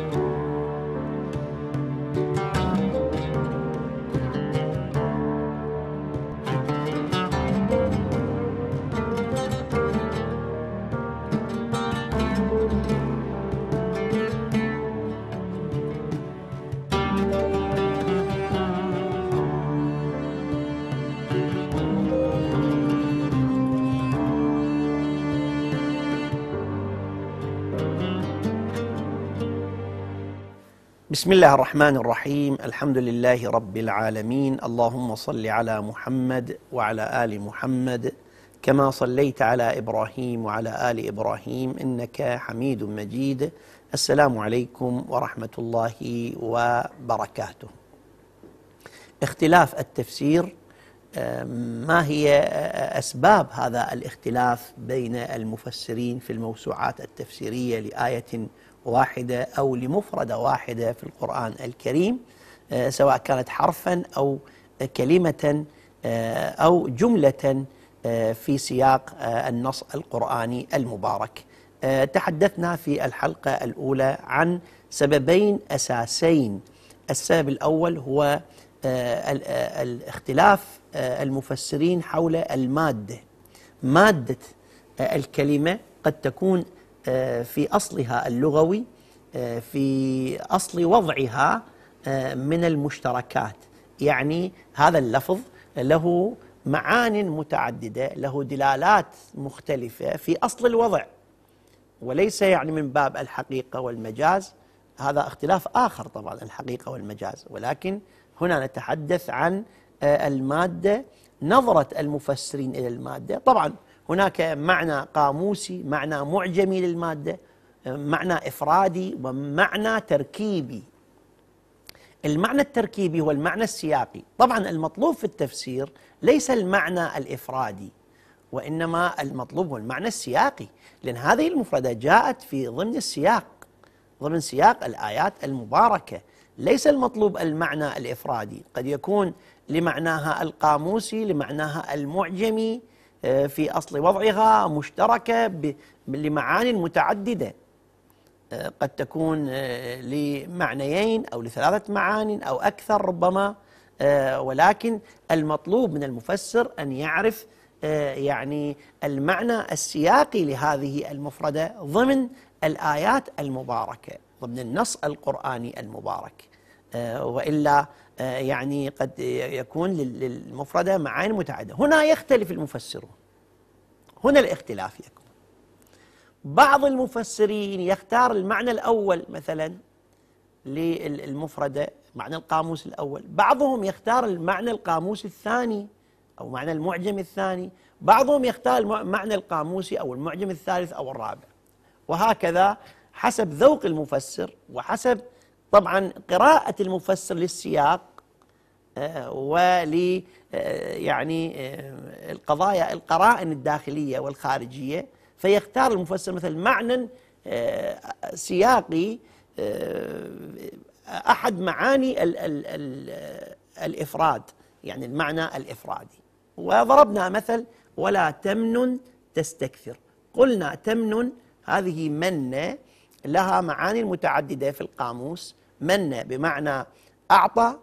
you بسم الله الرحمن الرحيم الحمد لله رب العالمين اللهم صل على محمد وعلى ال محمد كما صليت على ابراهيم وعلى ال ابراهيم انك حميد مجيد السلام عليكم ورحمه الله وبركاته اختلاف التفسير آه، ما هي آه، اسباب هذا الاختلاف بين المفسرين في الموسوعات التفسيريه لايه واحدة أو لمفردة واحدة في القرآن الكريم آه، سواء كانت حرفا أو كلمة آه، أو جملة آه، في سياق النص القرآني المبارك تحدثنا في الحلقة الأولى عن سببين أساسين السبب الأول هو الاختلاف المفسرين حول المادة مادة الكلمة قد تكون آه، في أصلها اللغوي آه، في أصل وضعها آه، من المشتركات يعني هذا اللفظ له معان متعددة له دلالات مختلفة في أصل الوضع وليس يعني من باب الحقيقة والمجاز هذا اختلاف آخر طبعا الحقيقة والمجاز ولكن هنا نتحدث عن المادة نظرة المفسرين إلى المادة طبعا هناك معنى قاموسي معنى معجمي للمادة معنى إفرادي ومعنى تركيبي المعنى التركيبي هو المعنى السياقي طبعا المطلوب في التفسير ليس المعنى الإفرادي وإنما المطلوب هو المعنى السياقي لأن هذه المفردة جاءت في ضمن السياق ضمن سياق الآيات المباركة ليس المطلوب المعنى الإفرادي قد يكون لمعناها القاموسي لمعناها المعجمي آه، في أصل وضعها مشتركة لمعان متعددة آه، قد تكون آه، لمعنيين أو لثلاثة معان أو أكثر ربما ولكن المطلوب من المفسر أن يعرف يعني المعنى السياقي لهذه المفردة ضمن الآيات المباركة ضمن النص القرآني المبارك وإلا آه، يعني قد يكون للمفردة معاني متعددة هنا يختلف المفسرون هنا الاختلاف يكون بعض المفسرين يختار المعنى الأول مثلا للمفردة معنى القاموس الأول بعضهم يختار المعنى القاموس الثاني أو معنى المعجم الثاني بعضهم يختار المعنى القاموسي أو المعجم الثالث أو الرابع وهكذا حسب ذوق المفسر وحسب طبعا قراءة المفسر للسياق آه، ول آه، يعني آه، القضايا القرائن الداخلية والخارجية فيختار المفسر مثلا معنى سياقي أحد معاني ال ال الـ الإفراد يعني المعنى الإفرادي وضربنا مثل ولا تمن تستكثر قلنا تمن هذه منة لها معاني متعددة في القاموس من بمعنى أعطى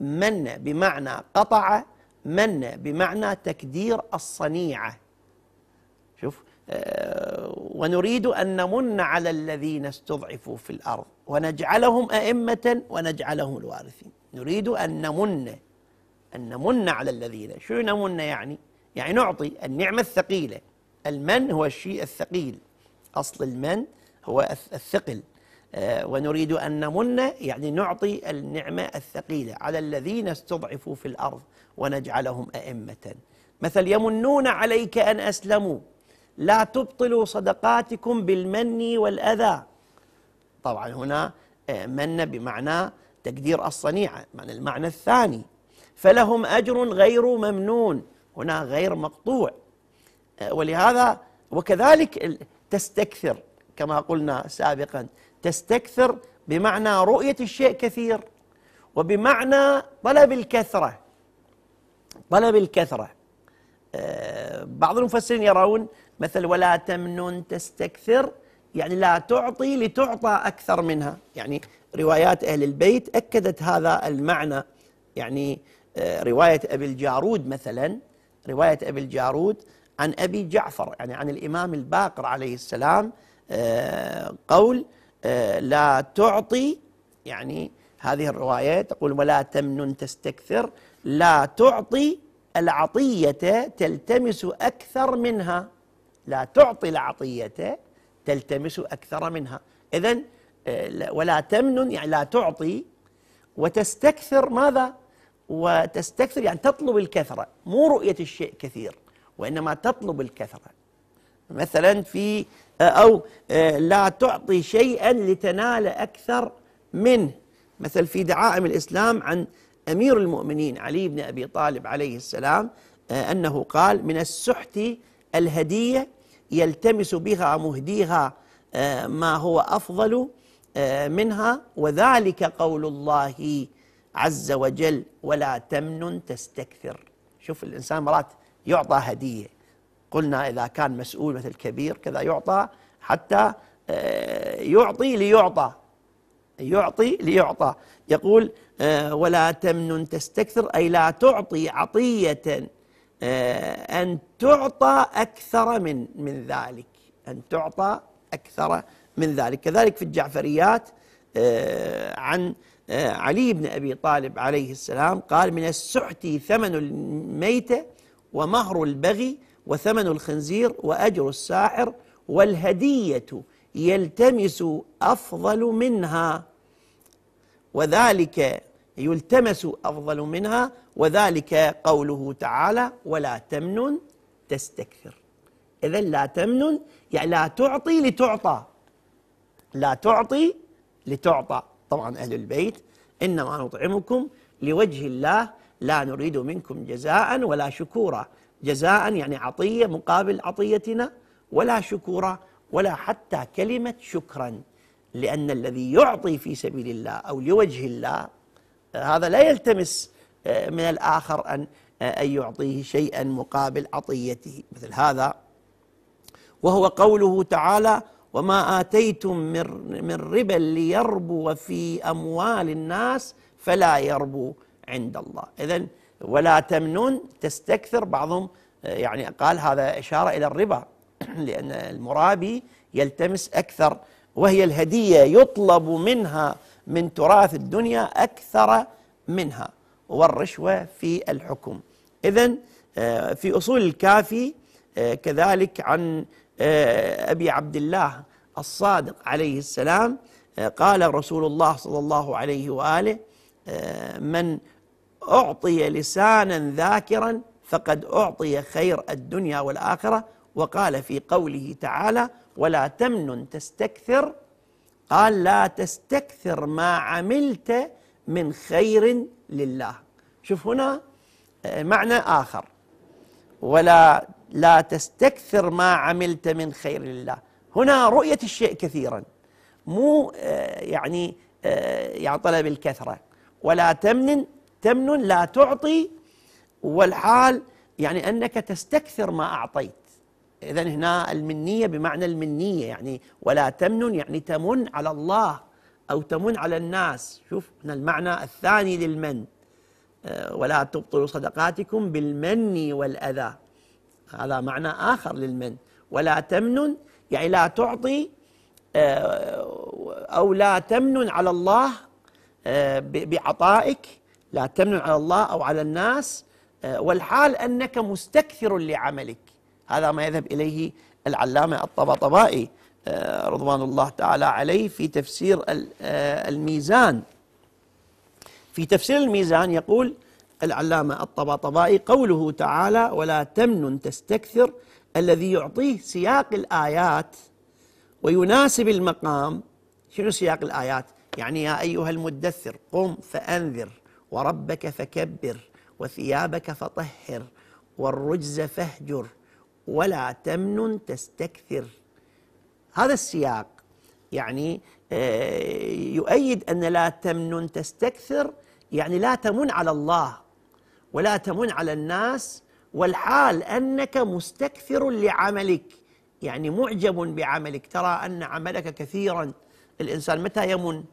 من بمعنى قطع من بمعنى تكدير الصنيعة شوف آه، ونريد أن نمن على الذين استضعفوا في الأرض ونجعلهم أئمة ونجعلهم الوارثين نريد أن نمن أن نمن على الذين شو نمن يعني؟ يعني نعطي النعمة الثقيلة المن هو الشيء الثقيل أصل المن هو الثقل آه، ونريد أن نمن يعني نعطي النعمة الثقيلة على الذين استضعفوا في الأرض ونجعلهم أئمة مثل يمنون عليك أن أسلموا لا تبطلوا صدقاتكم بالمن والأذى طبعا هنا آه، من بمعنى تقدير الصنيعة معنى المعنى الثاني فلهم أجر غير ممنون هنا غير مقطوع آه، ولهذا وكذلك تستكثر كما قلنا سابقا تستكثر بمعنى رؤية الشيء كثير وبمعنى طلب الكثرة طلب الكثرة آه، بعض المفسرين يرون مثل ولا تمنن تستكثر يعني لا تعطي لتعطى أكثر منها يعني روايات أهل البيت أكدت هذا المعنى يعني آه، رواية أبي الجارود مثلا رواية أبي الجارود عن أبي جعفر يعني عن الإمام الباقر عليه السلام آه، قول آه، لا تعطي يعني هذه الرواية تقول ولا تمنن تستكثر لا تعطي العطية تلتمس أكثر منها لا تعطي العطية تلتمس أكثر منها إذا آه، ولا تمنن يعني لا تعطي وتستكثر ماذا؟ وتستكثر يعني تطلب الكثرة مو رؤية الشيء كثير وإنما تطلب الكثرة مثلا في أو آه، لا تعطي شيئا لتنال أكثر منه مثل في دعائم الإسلام عن أمير المؤمنين علي بن أبي طالب عليه السلام آه، أنه قال من السحت الهدية يلتمس بها مهديها آه، ما هو أفضل منها وذلك قول الله عز وجل ولا تمن تستكثر شوف الإنسان مرات يعطى هدية قلنا إذا كان مسؤول مثل كبير كذا يعطى حتى آه، يعطي ليعطى يعطي ليعطى يقول آه، ولا تمن تستكثر أي لا تعطي عطية آه، أن تعطى أكثر من من ذلك أن تعطى أكثر من ذلك كذلك في الجعفريات عن علي بن أبي طالب عليه السلام قال من السحت ثمن الميتة ومهر البغي وثمن الخنزير وأجر الساحر والهدية يلتمس أفضل منها وذلك يلتمس أفضل منها وذلك قوله تعالى ولا تمنن تستكثر إذا لا تمنن يعني لا تعطي لتعطى لا تعطي لتعطى طبعا أهل البيت إنما نطعمكم لوجه الله لا نريد منكم جزاء ولا شكورا جزاء يعني عطية مقابل عطيتنا ولا شكورا ولا حتى كلمة شكرا لأن الذي يعطي في سبيل الله أو لوجه الله آه، هذا لا يلتمس آه، من الآخر أن آه، أن يعطيه شيئا مقابل عطيته مثل هذا وهو قوله تعالى وما آتيتم من من ربا ليربو في أموال الناس فلا يربو عند الله إذا ولا تمنون تستكثر بعضهم آه، يعني قال هذا إشارة إلى الربا لأن المرابي يلتمس أكثر وهي الهدية يطلب منها من تراث الدنيا أكثر منها والرشوة في الحكم إذا آه، في أصول الكافي آه، كذلك عن أبي عبد الله الصادق عليه السلام قال رسول الله صلى الله عليه وآله من أعطي لسانا ذاكرا فقد أعطي خير الدنيا والآخرة وقال في قوله تعالى ولا تمن تستكثر قال لا تستكثر ما عملت من خير لله شوف هنا آه، معنى آخر ولا لا تستكثر ما عملت من خير لله هنا رؤية الشيء كثيرا مو آه، يعني يعني طلب الكثرة ولا تمن تمن لا تعطي والحال يعني أنك تستكثر ما أعطيت إذا هنا المنية بمعنى المنية يعني ولا تمن يعني تمن على الله أو تمن على الناس شوف هنا المعنى الثاني للمن آه، ولا تبطلوا صدقاتكم بالمن والأذى هذا معنى آخر للمن ولا تمن يعني لا تعطي آه، أو لا تمن على الله آه، بعطائك لا تمنع على الله أو على الناس آه، والحال أنك مستكثر لعملك هذا ما يذهب إليه العلامة الطبطبائي آه، رضوان الله تعالى عليه في تفسير آه، الميزان في تفسير الميزان يقول العلامة الطباطبائي قوله تعالى ولا تمنن تستكثر الذي يعطيه سياق الآيات ويناسب المقام شنو سياق الآيات يعني يا أيها المدثر قم فأنذر وربك فكبر وثيابك فطهر والرجز فاهجر ولا تمن تستكثر هذا السياق يعني آه، يؤيد أن لا تمن تستكثر يعني لا تمن على الله ولا تمن على الناس والحال أنك مستكثر لعملك يعني معجب بعملك ترى أن عملك كثيرا الإنسان متى يمن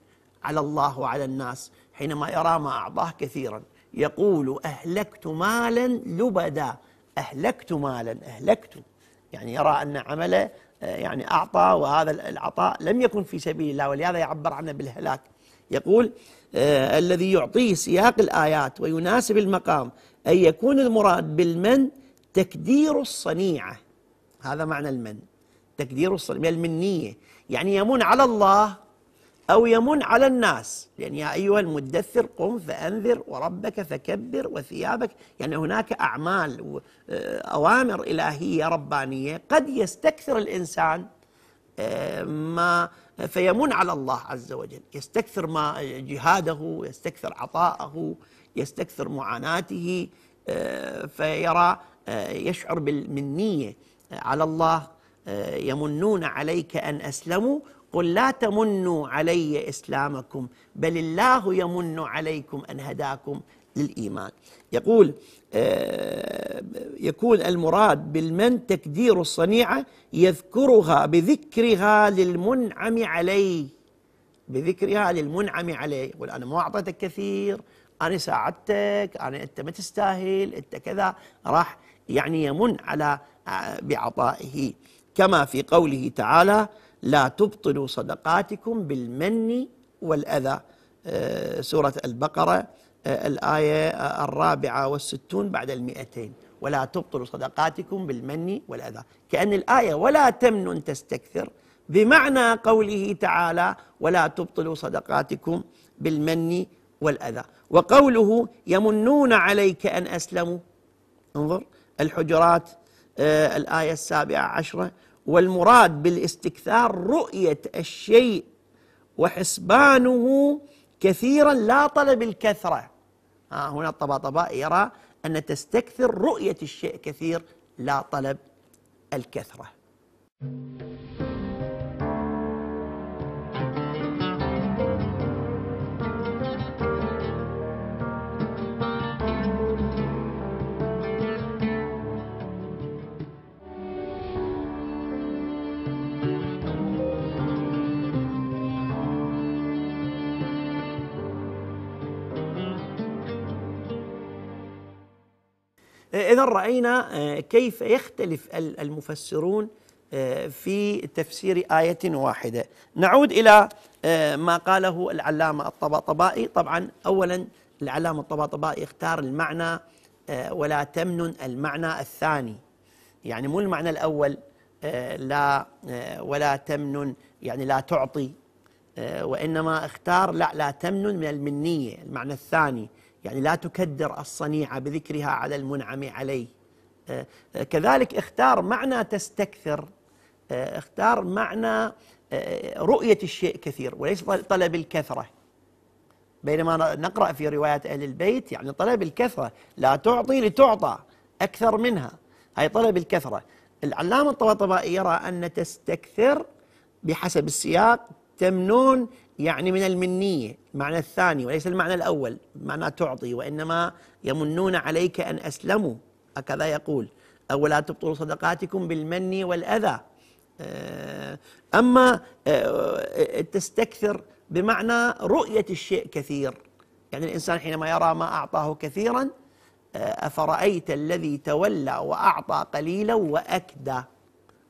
على الله وعلى الناس حينما يرى ما أعطاه كثيرا يقول أهلكت مالا لبدا أهلكت مالا أهلكت يعني يرى أن عمله آه، يعني أعطى وهذا العطاء لم يكن في سبيل الله ولهذا يعبر عنه بالهلاك يقول آه الذي يعطيه سياق الآيات ويناسب المقام أن يكون المراد بالمن تكدير الصنيعة هذا معنى المن تكدير الصنيعة يعني المنية يعني يمن على الله أو يمن على الناس يعني يا أيها المدثر قم فأنذر وربك فكبر وثيابك يعني هناك أعمال آه، أوامر إلهية ربانية قد يستكثر الإنسان آه، ما فيمن على الله عز وجل يستكثر ما جهاده يستكثر عطاءه يستكثر معاناته آه، فيرى يشعر بالمنية على الله يمنون عليك أن أسلموا قل لا تمنوا علي اسلامكم بل الله يمن عليكم ان هداكم للايمان يقول آه، يكون المراد بالمن تكدير الصنيعه يذكرها بذكرها للمنعم عليه بذكرها للمنعم عليه يقول انا ما اعطيتك كثير انا ساعدتك انا انت ما تستاهل انت كذا راح يعني يمن على آه، بعطائه كما في قوله تعالى لا تبطلوا صدقاتكم بالمن والأذى آه، سورة البقرة آه، الآية الرابعة والستون بعد المئتين ولا تبطلوا صدقاتكم بالمن والأذى كأن الآية ولا تمن تستكثر بمعنى قوله تعالى ولا تبطلوا صدقاتكم بالمن والأذى وقوله يمنون عليك أن أسلموا انظر الحجرات آه، الآية السابعة عشرة والمراد بالاستكثار رؤية الشيء وحسبانه كثيرا لا طلب الكثرة ها هنا الطباطباء يرى أن تستكثر رؤية الشيء كثير لا طلب الكثرة إذا رأينا آه، كيف يختلف المفسرون آه، في تفسير آية واحدة نعود إلى آه، ما قاله العلامة الطباطبائي طبعا أولا العلامة الطباطبائي اختار المعنى ولا تمنن المعنى الثاني يعني مو المعنى الأول لا ولا تمنن يعني لا تعطي وإنما اختار لا لا تمنن من المنية المعنى الثاني يعني لا تكدر الصنيعة بذكرها على المنعم عليه آه، آه، كذلك اختار معنى تستكثر آه، اختار معنى رؤية الشيء كثير وليس طلب الكثرة بينما نقرأ في رواية أهل البيت يعني طلب الكثرة لا تعطي لتعطى أكثر منها هي طلب الكثرة العلامة الطبطبائي يرى أن تستكثر بحسب السياق تمنون يعني من المنية المعنى الثاني وليس المعنى الأول معنى تعطي وإنما يمنون عليك أن أسلموا هكذا يقول أو لا تبطلوا صدقاتكم بالمن والأذى آه، أما آه، آه، تستكثر بمعنى رؤية الشيء كثير يعني الإنسان حينما يرى ما أعطاه كثيرا أفرأيت الذي تولى وأعطى قليلا وأكدى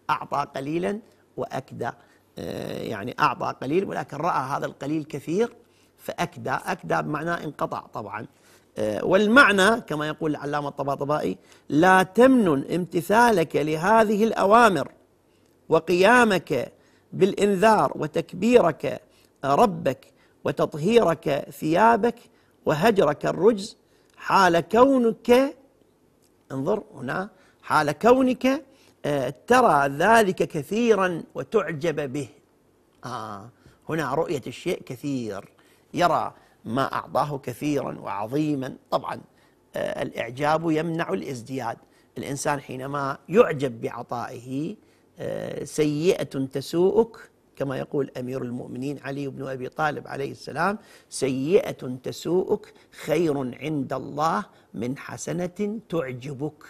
أعطى قليلا وأكدى آه، يعني أعطى قليل ولكن رأى هذا القليل كثير فأكدى أكدى بمعنى انقطع طبعا آه، والمعنى كما يقول العلامة الطباطبائي لا تمنن امتثالك لهذه الأوامر وقيامك بالإنذار وتكبيرك ربك وتطهيرك ثيابك وهجرك الرجز حال كونك انظر هنا حال كونك آه، ترى ذلك كثيرا وتعجب به آه هنا رؤية الشيء كثير يرى ما أعطاه كثيرا وعظيما طبعا آه، الإعجاب يمنع الازدياد الإنسان حينما يعجب بعطائه آه، سيئة تسوءك كما يقول أمير المؤمنين علي بن أبي طالب عليه السلام سيئة تسوءك خير عند الله من حسنة تعجبك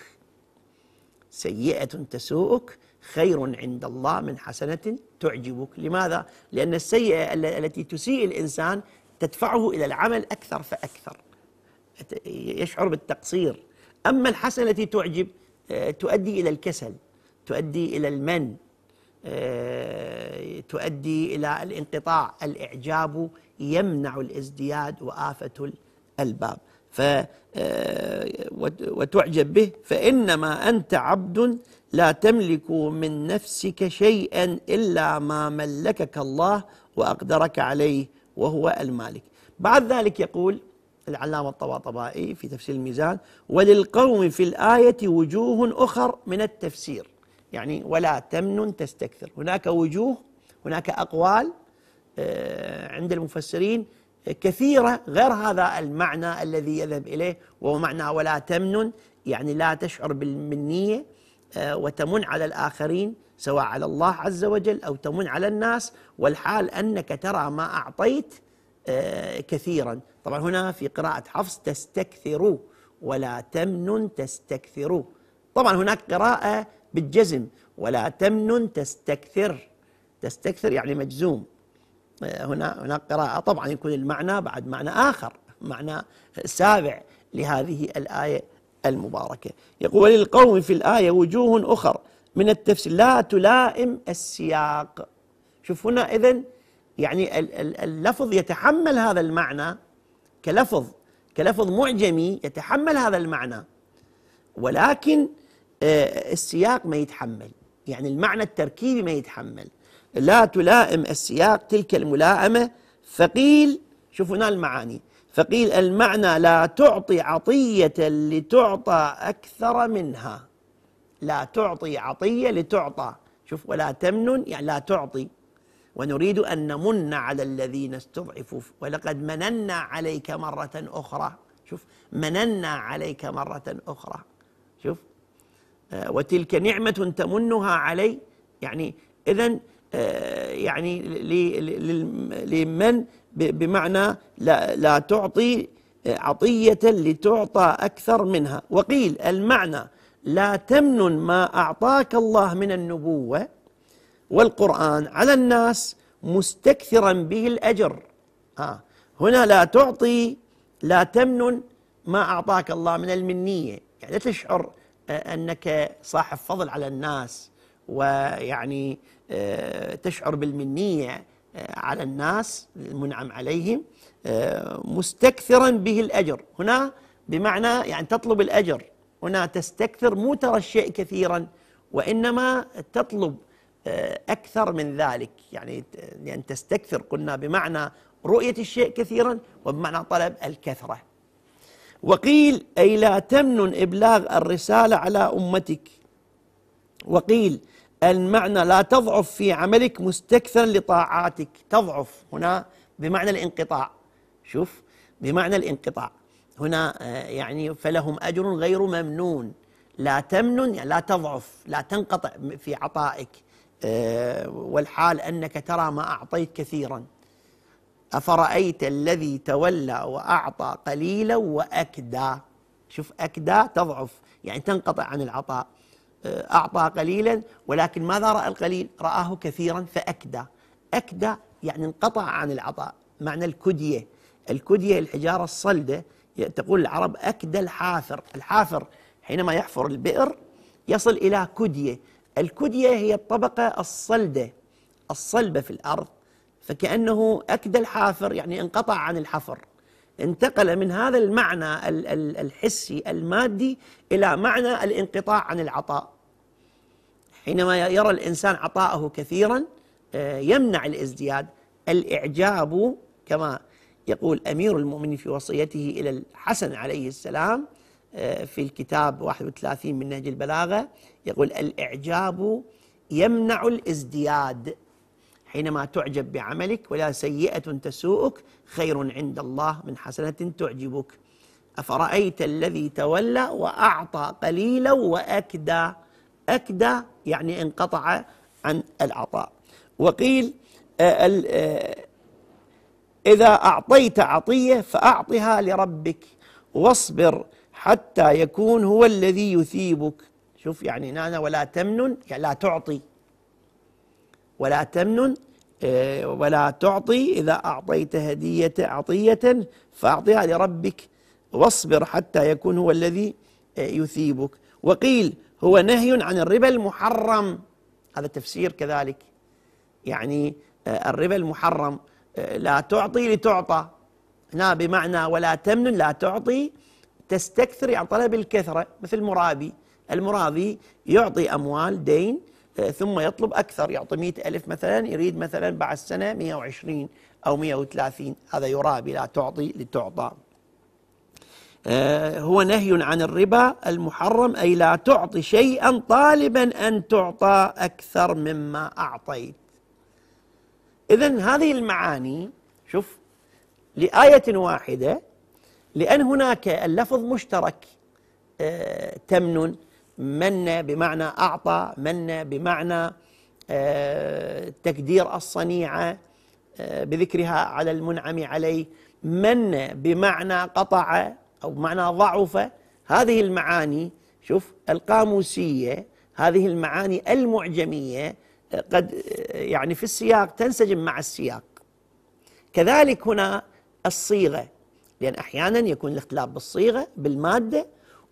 سيئة تسوءك خير عند الله من حسنة تعجبك لماذا؟ لأن السيئة التي تسيء الإنسان تدفعه إلى العمل أكثر فأكثر يشعر بالتقصير أما الحسنة التي تعجب آه، تؤدي إلى الكسل تؤدي إلى المن آه، تؤدي إلى الانقطاع الإعجاب يمنع الازدياد وآفة الألباب ف آه، وتعجب به فإنما أنت عبد لا تملك من نفسك شيئا إلا ما ملكك الله وأقدرك عليه وهو المالك بعد ذلك يقول العلامة الطباطبائي في تفسير الميزان وللقوم في الآية وجوه أخر من التفسير يعني ولا تمن تستكثر هناك وجوه هناك أقوال آه، عند المفسرين كثيرة غير هذا المعنى الذي يذهب إليه وهو معنى ولا تمنن يعني لا تشعر بالمنية آه، وتمن على الآخرين سواء على الله عز وجل أو تمن على الناس والحال أنك ترى ما أعطيت آه، كثيرا طبعا هنا في قراءة حفص تستكثروا ولا تمنن تستكثروا طبعا هناك قراءة بالجزم ولا تمنن تستكثر تستكثر يعني مجزوم هنا هناك قراءة طبعا يكون المعنى بعد معنى آخر معنى سابع لهذه الآية المباركة يقول للقوم في الآية وجوه أخر من التفسير لا تلائم السياق شوف هنا إذن يعني اللفظ يتحمل هذا المعنى كلفظ كلفظ معجمي يتحمل هذا المعنى ولكن آه، السياق ما يتحمل يعني المعنى التركيبي ما يتحمل لا تلائم السياق تلك الملائمة فقيل شوفوا هنا المعاني فقيل المعنى لا تعطي عطية لتعطى أكثر منها لا تعطي عطية لتعطى شوف ولا تمنن يعني لا تعطي ونريد أن نمن على الذين استضعفوا ولقد مننا عليك مرة أخرى شوف مننا عليك مرة أخرى شوف آه، وتلك نعمة تمنها علي يعني إذا آه، يعني لمن بمعنى لا, لا تعطي آه، عطية لتعطى أكثر منها وقيل المعنى لا تمنن ما أعطاك الله من النبوة والقرآن على الناس مستكثرا به الأجر آه هنا لا تعطي لا تمنن ما أعطاك الله من المنية يعني لا تشعر آه، أنك صاحب فضل على الناس ويعني آه، تشعر بالمنية آه، على الناس المنعم عليهم آه، مستكثرا به الأجر هنا بمعنى يعني تطلب الأجر هنا تستكثر مو ترى الشيء كثيرا وإنما تطلب أكثر من ذلك يعني لأن يعني تستكثر قلنا بمعنى رؤية الشيء كثيرا وبمعنى طلب الكثرة وقيل أي لا تمنن إبلاغ الرسالة على أمتك وقيل المعنى لا تضعف في عملك مستكثرا لطاعاتك تضعف هنا بمعنى الانقطاع شوف بمعنى الانقطاع هنا آه، يعني فلهم أجر غير ممنون لا تمنن يعني لا تضعف لا تنقطع في عطائك آه، والحال أنك ترى ما أعطيت كثيرا أفرأيت الذي تولى وأعطى قليلا وأكدى شوف أكدى تضعف يعني تنقطع عن العطاء آه، أعطى قليلا ولكن ماذا رأى القليل رآه كثيرا فأكدى أكدى يعني انقطع عن العطاء معنى الكدية الكدية الحجارة الصلدة تقول العرب أكدى الحافر الحافر حينما يحفر البئر يصل إلى كدية الكدية هي الطبقة الصلدة الصلبة في الأرض فكأنه أكدى الحافر يعني انقطع عن الحفر انتقل من هذا المعنى الحسي المادي إلى معنى الانقطاع عن العطاء حينما يرى الإنسان عطاءه كثيرا آه، يمنع الازدياد الإعجاب كما يقول أمير المؤمنين في وصيته إلى الحسن عليه السلام آه، في الكتاب 31 من نهج البلاغة يقول الإعجاب يمنع الازدياد حينما تعجب بعملك ولا سيئة تسوءك خير عند الله من حسنة تعجبك أفرأيت الذي تولى وأعطى قليلا وأكدى أكدى يعني انقطع عن العطاء وقيل آه، آه، إذا أعطيت عطية فأعطها لربك واصبر حتى يكون هو الذي يثيبك شوف يعني هنا ولا تمنن يعني لا تعطي ولا تمنن آه، ولا تعطي إذا أعطيت هدية عطية فأعطيها يعني لربك واصبر حتى يكون هو الذي آه، يثيبك وقيل هو نهي عن الربا المحرم هذا تفسير كذلك يعني آه، الربا المحرم لا تعطي لتعطى هنا بمعنى ولا تمنن لا تعطي تستكثر عن طلب الكثرة مثل المرابي المراضي يعطي أموال دين آه، ثم يطلب أكثر يعطي مئة ألف مثلا يريد مثلا بعد سنة 120 أو 130 هذا يرابي لا تعطي لتعطى آه، هو نهي عن الربا المحرم أي لا تعطي شيئا طالبا أن تعطى أكثر مما أعطيت إذا هذه المعاني شوف لآية واحدة لأن هناك اللفظ مشترك آه، تمنن من بمعنى أعطى من بمعنى آه، تقدير الصنيعة آه، بذكرها على المنعم عليه من بمعنى قطع أو بمعنى ضعف هذه المعاني شوف القاموسية هذه المعاني المعجمية آه، قد يعني في السياق تنسجم مع السياق كذلك هنا الصيغة لأن أحيانا يكون الاختلاف بالصيغة بالمادة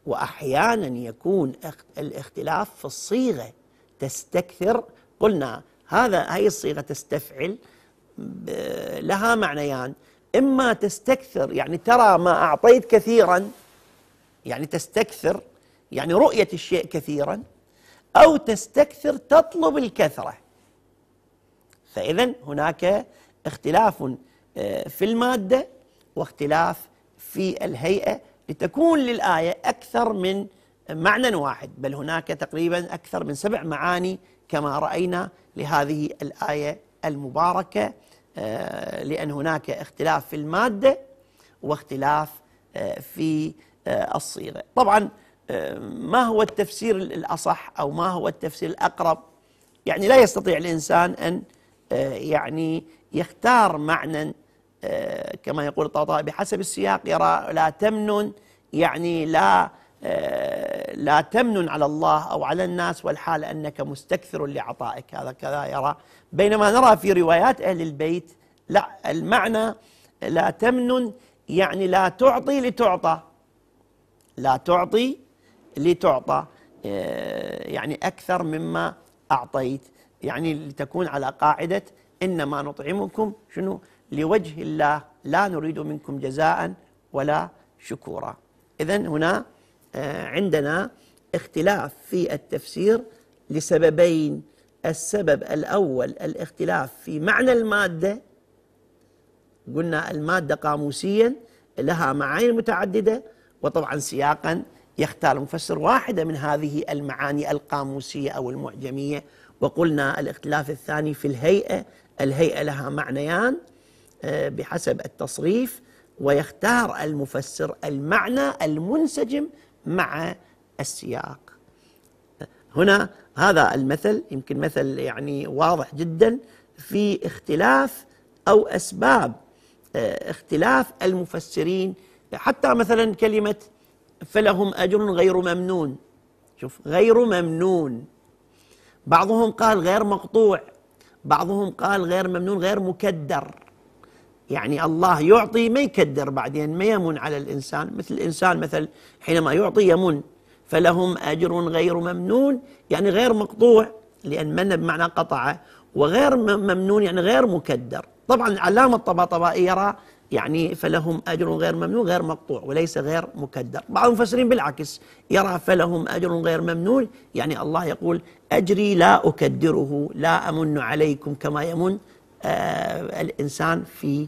واحيانا يكون الاختلاف في الصيغه تستكثر قلنا هذا هي الصيغه تستفعل لها معنيان اما تستكثر يعني ترى ما اعطيت كثيرا يعني تستكثر يعني رؤيه الشيء كثيرا او تستكثر تطلب الكثره فاذا هناك اختلاف آه، في الماده واختلاف في الهيئه لتكون للآية أكثر من معنى واحد بل هناك تقريبا أكثر من سبع معاني كما رأينا لهذه الآية المباركة آه، لأن هناك اختلاف في المادة واختلاف آه، في آه، الصيغة طبعا ما هو التفسير الأصح أو ما هو التفسير الأقرب يعني لا يستطيع الإنسان أن يعني يختار معنى آه، كما يقول الطاطا بحسب السياق يرى لا تمنن يعني لا آه، لا تمنن على الله أو على الناس والحال أنك مستكثر لعطائك هذا كذا يرى بينما نرى في روايات أهل البيت لا المعنى لا تمنن يعني لا تعطي لتعطى لا تعطي لتعطى آه، يعني أكثر مما أعطيت يعني لتكون على قاعدة إنما نطعمكم شنو لوجه الله لا نريد منكم جزاء ولا شكورا إذا هنا آه، عندنا اختلاف في التفسير لسببين السبب الأول الاختلاف في معنى المادة قلنا المادة قاموسيا لها معاني متعددة وطبعا سياقا يختار المفسر واحدة من هذه المعاني القاموسية أو المعجمية وقلنا الاختلاف الثاني في الهيئة الهيئة لها معنيان آه، بحسب التصريف ويختار المفسر المعنى المنسجم مع السياق هنا هذا المثل يمكن مثل يعني واضح جدا في اختلاف او اسباب آه، اختلاف المفسرين حتى مثلا كلمه فلهم اجر غير ممنون شوف غير ممنون بعضهم قال غير مقطوع بعضهم قال غير ممنون غير مكدر يعني الله يعطي ما يكدر بعدين ما يمن على الإنسان مثل الإنسان مثل حينما يعطي يمن فلهم أجر غير ممنون يعني غير مقطوع لأن من بمعنى قطعه وغير ممنون يعني غير مكدر طبعا العلامة الطباطبائي يرى يعني فلهم أجر غير ممنون غير مقطوع وليس غير مكدر بعض المفسرين بالعكس يرى فلهم أجر غير ممنون يعني الله يقول أجري لا أكدره لا أمن عليكم كما يمن آه الإنسان في